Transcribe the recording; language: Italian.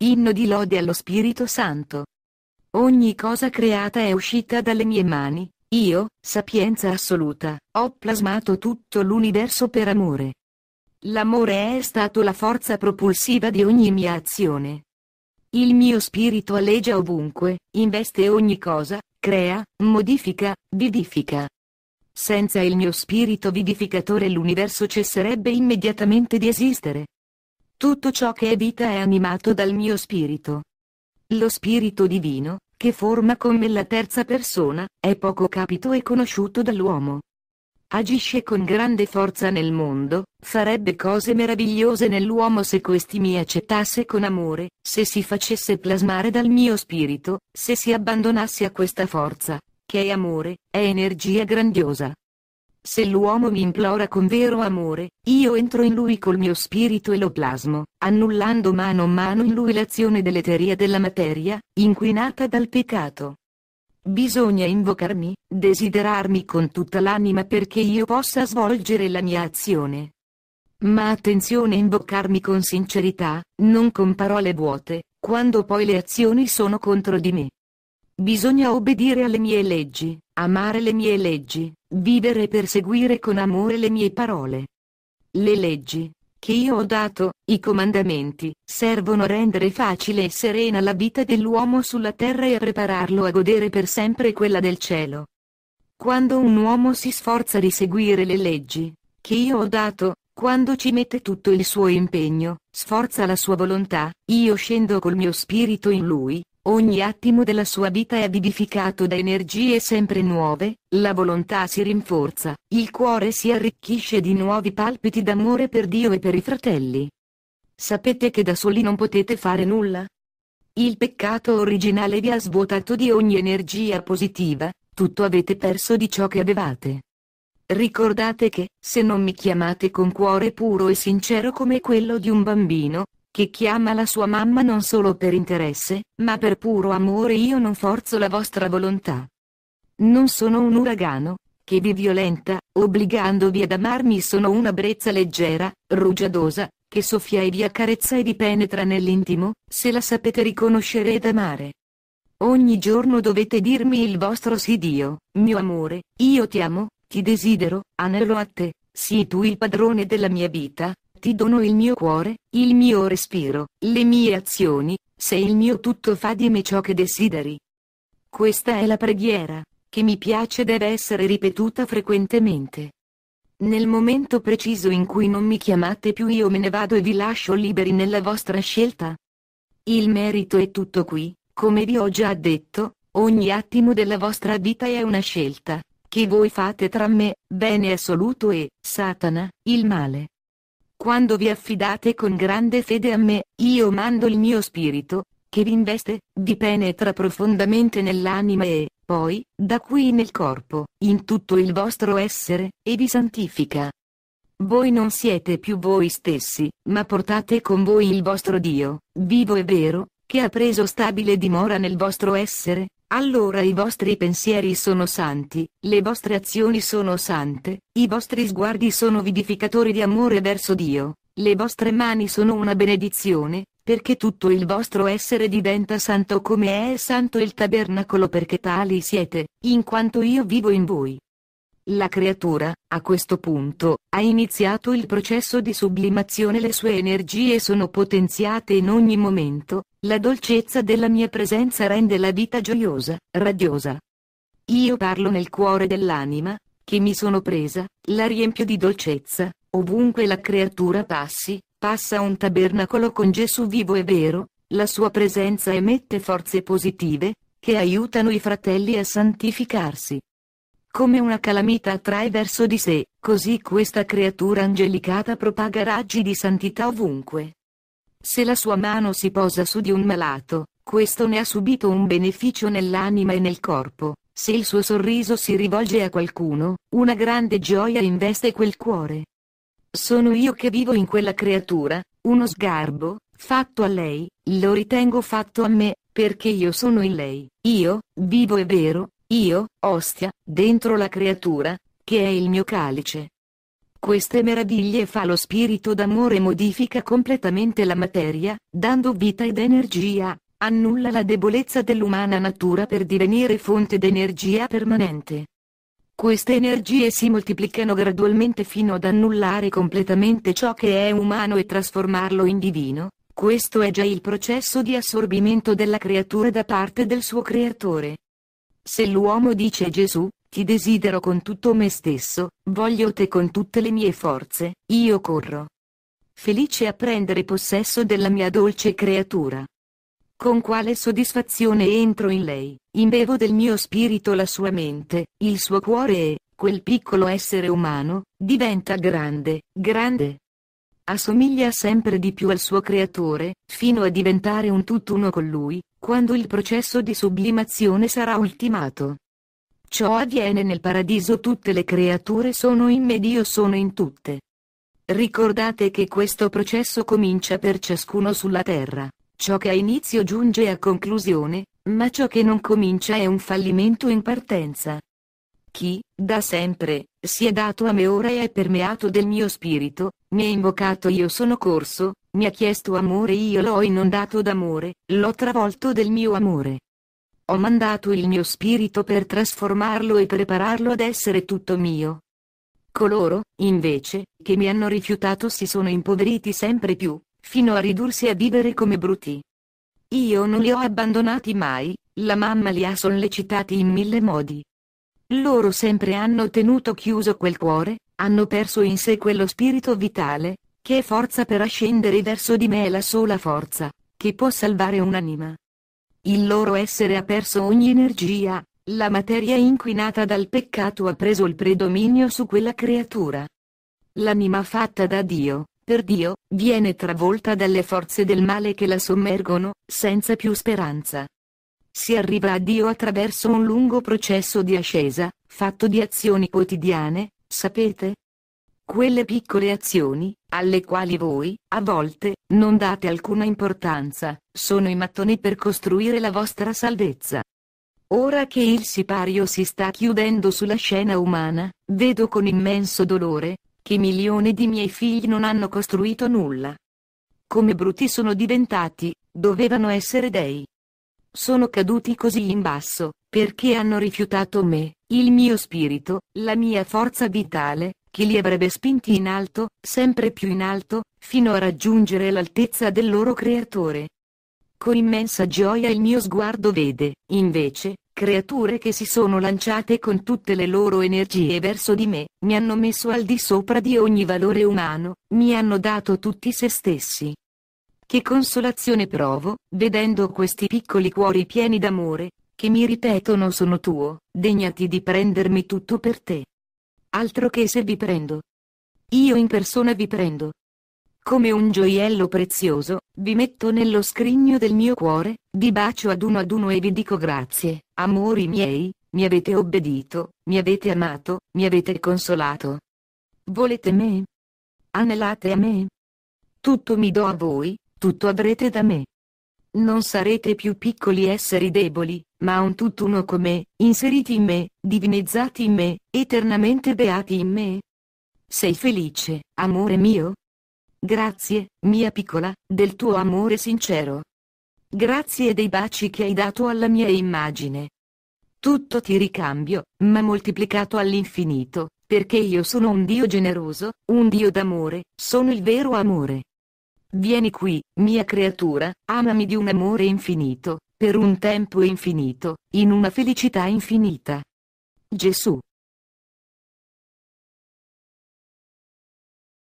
Inno di lode allo Spirito Santo. Ogni cosa creata è uscita dalle mie mani, io, sapienza assoluta, ho plasmato tutto l'universo per amore. L'amore è stato la forza propulsiva di ogni mia azione. Il mio spirito alleggia ovunque, investe ogni cosa, crea, modifica, vivifica. Senza il mio spirito vivificatore l'universo cesserebbe immediatamente di esistere. Tutto ciò che è vita è animato dal mio spirito. Lo spirito divino, che forma con me la terza persona, è poco capito e conosciuto dall'uomo. Agisce con grande forza nel mondo, farebbe cose meravigliose nell'uomo se questi mi accettasse con amore, se si facesse plasmare dal mio spirito, se si abbandonasse a questa forza, che è amore, è energia grandiosa. Se l'uomo mi implora con vero amore, io entro in lui col mio spirito e lo plasmo, annullando mano a mano in lui l'azione dell'eteria della materia, inquinata dal peccato. Bisogna invocarmi, desiderarmi con tutta l'anima perché io possa svolgere la mia azione. Ma attenzione a invocarmi con sincerità, non con parole vuote, quando poi le azioni sono contro di me. Bisogna obbedire alle mie leggi, amare le mie leggi, vivere e perseguire con amore le mie parole. Le leggi, che io ho dato, i comandamenti, servono a rendere facile e serena la vita dell'uomo sulla terra e a prepararlo a godere per sempre quella del cielo. Quando un uomo si sforza di seguire le leggi, che io ho dato, quando ci mette tutto il suo impegno, sforza la sua volontà, io scendo col mio spirito in lui, Ogni attimo della sua vita è vivificato da energie sempre nuove, la volontà si rinforza, il cuore si arricchisce di nuovi palpiti d'amore per Dio e per i fratelli. Sapete che da soli non potete fare nulla? Il peccato originale vi ha svuotato di ogni energia positiva, tutto avete perso di ciò che avevate. Ricordate che, se non mi chiamate con cuore puro e sincero come quello di un bambino, che chiama la sua mamma non solo per interesse, ma per puro amore io non forzo la vostra volontà. Non sono un uragano, che vi violenta, obbligandovi ad amarmi sono una brezza leggera, rugiadosa, che soffia e vi accarezza e vi penetra nell'intimo, se la sapete riconoscere ed amare. Ogni giorno dovete dirmi il vostro sì Dio, mio amore, io ti amo, ti desidero, anello a te, sii tu il padrone della mia vita, ti dono il mio cuore, il mio respiro, le mie azioni, sei il mio tutto fa di me ciò che desideri. Questa è la preghiera, che mi piace deve essere ripetuta frequentemente. Nel momento preciso in cui non mi chiamate più io me ne vado e vi lascio liberi nella vostra scelta. Il merito è tutto qui, come vi ho già detto, ogni attimo della vostra vita è una scelta, che voi fate tra me, bene assoluto e, Satana, il male. Quando vi affidate con grande fede a me, io mando il mio spirito, che vi investe, vi penetra profondamente nell'anima e, poi, da qui nel corpo, in tutto il vostro essere, e vi santifica. Voi non siete più voi stessi, ma portate con voi il vostro Dio, vivo e vero, che ha preso stabile dimora nel vostro essere, allora i vostri pensieri sono santi, le vostre azioni sono sante, i vostri sguardi sono vivificatori di amore verso Dio, le vostre mani sono una benedizione, perché tutto il vostro essere diventa santo come è santo il tabernacolo perché tali siete, in quanto io vivo in voi. La creatura, a questo punto, ha iniziato il processo di sublimazione le sue energie sono potenziate in ogni momento, la dolcezza della mia presenza rende la vita gioiosa, radiosa. Io parlo nel cuore dell'anima, che mi sono presa, la riempio di dolcezza, ovunque la creatura passi, passa un tabernacolo con Gesù vivo e vero, la sua presenza emette forze positive, che aiutano i fratelli a santificarsi. Come una calamita attrae verso di sé, così questa creatura angelicata propaga raggi di santità ovunque. Se la sua mano si posa su di un malato, questo ne ha subito un beneficio nell'anima e nel corpo, se il suo sorriso si rivolge a qualcuno, una grande gioia investe quel cuore. Sono io che vivo in quella creatura, uno sgarbo, fatto a lei, lo ritengo fatto a me, perché io sono in lei, io, vivo e vero, io, ostia, dentro la creatura, che è il mio calice. Queste meraviglie fa lo spirito d'amore e modifica completamente la materia, dando vita ed energia, annulla la debolezza dell'umana natura per divenire fonte d'energia permanente. Queste energie si moltiplicano gradualmente fino ad annullare completamente ciò che è umano e trasformarlo in divino, questo è già il processo di assorbimento della creatura da parte del suo creatore. Se l'uomo dice Gesù, ti desidero con tutto me stesso, voglio te con tutte le mie forze, io corro. Felice a prendere possesso della mia dolce creatura. Con quale soddisfazione entro in lei, imbevo del mio spirito la sua mente, il suo cuore e, quel piccolo essere umano, diventa grande, grande. Assomiglia sempre di più al suo creatore, fino a diventare un tutt'uno con lui, quando il processo di sublimazione sarà ultimato. Ciò avviene nel paradiso tutte le creature sono in me Dio sono in tutte. Ricordate che questo processo comincia per ciascuno sulla terra, ciò che ha inizio giunge a conclusione, ma ciò che non comincia è un fallimento in partenza. Chi, da sempre, si è dato a me ora e è permeato del mio spirito, mi ha invocato io sono corso, mi ha chiesto amore io l'ho inondato d'amore, l'ho travolto del mio amore. Ho mandato il mio spirito per trasformarlo e prepararlo ad essere tutto mio. Coloro, invece, che mi hanno rifiutato si sono impoveriti sempre più, fino a ridursi a vivere come bruti. Io non li ho abbandonati mai, la mamma li ha sollecitati in mille modi. Loro sempre hanno tenuto chiuso quel cuore, hanno perso in sé quello spirito vitale, che è forza per ascendere verso di me è la sola forza, che può salvare un'anima. Il loro essere ha perso ogni energia, la materia inquinata dal peccato ha preso il predominio su quella creatura. L'anima fatta da Dio, per Dio, viene travolta dalle forze del male che la sommergono, senza più speranza. Si arriva a Dio attraverso un lungo processo di ascesa, fatto di azioni quotidiane, sapete, quelle piccole azioni, alle quali voi, a volte, non date alcuna importanza, sono i mattoni per costruire la vostra salvezza. Ora che il sipario si sta chiudendo sulla scena umana, vedo con immenso dolore, che milioni di miei figli non hanno costruito nulla. Come bruti sono diventati, dovevano essere dei. Sono caduti così in basso, perché hanno rifiutato me, il mio spirito, la mia forza vitale, che li avrebbe spinti in alto, sempre più in alto, fino a raggiungere l'altezza del loro creatore. Con immensa gioia il mio sguardo vede, invece, creature che si sono lanciate con tutte le loro energie verso di me, mi hanno messo al di sopra di ogni valore umano, mi hanno dato tutti se stessi. Che consolazione provo, vedendo questi piccoli cuori pieni d'amore, che mi ripetono sono tuo, degnati di prendermi tutto per te. Altro che se vi prendo. Io in persona vi prendo. Come un gioiello prezioso, vi metto nello scrigno del mio cuore, vi bacio ad uno ad uno e vi dico grazie, amori miei, mi avete obbedito, mi avete amato, mi avete consolato. Volete me? Anelate a me? Tutto mi do a voi, tutto avrete da me non sarete più piccoli esseri deboli, ma un tutt'uno con me, inseriti in me, divinizzati in me, eternamente beati in me. Sei felice, amore mio? Grazie, mia piccola, del tuo amore sincero. Grazie dei baci che hai dato alla mia immagine. Tutto ti ricambio, ma moltiplicato all'infinito, perché io sono un Dio generoso, un Dio d'amore, sono il vero amore. Vieni qui, mia creatura, amami di un amore infinito, per un tempo infinito, in una felicità infinita. Gesù.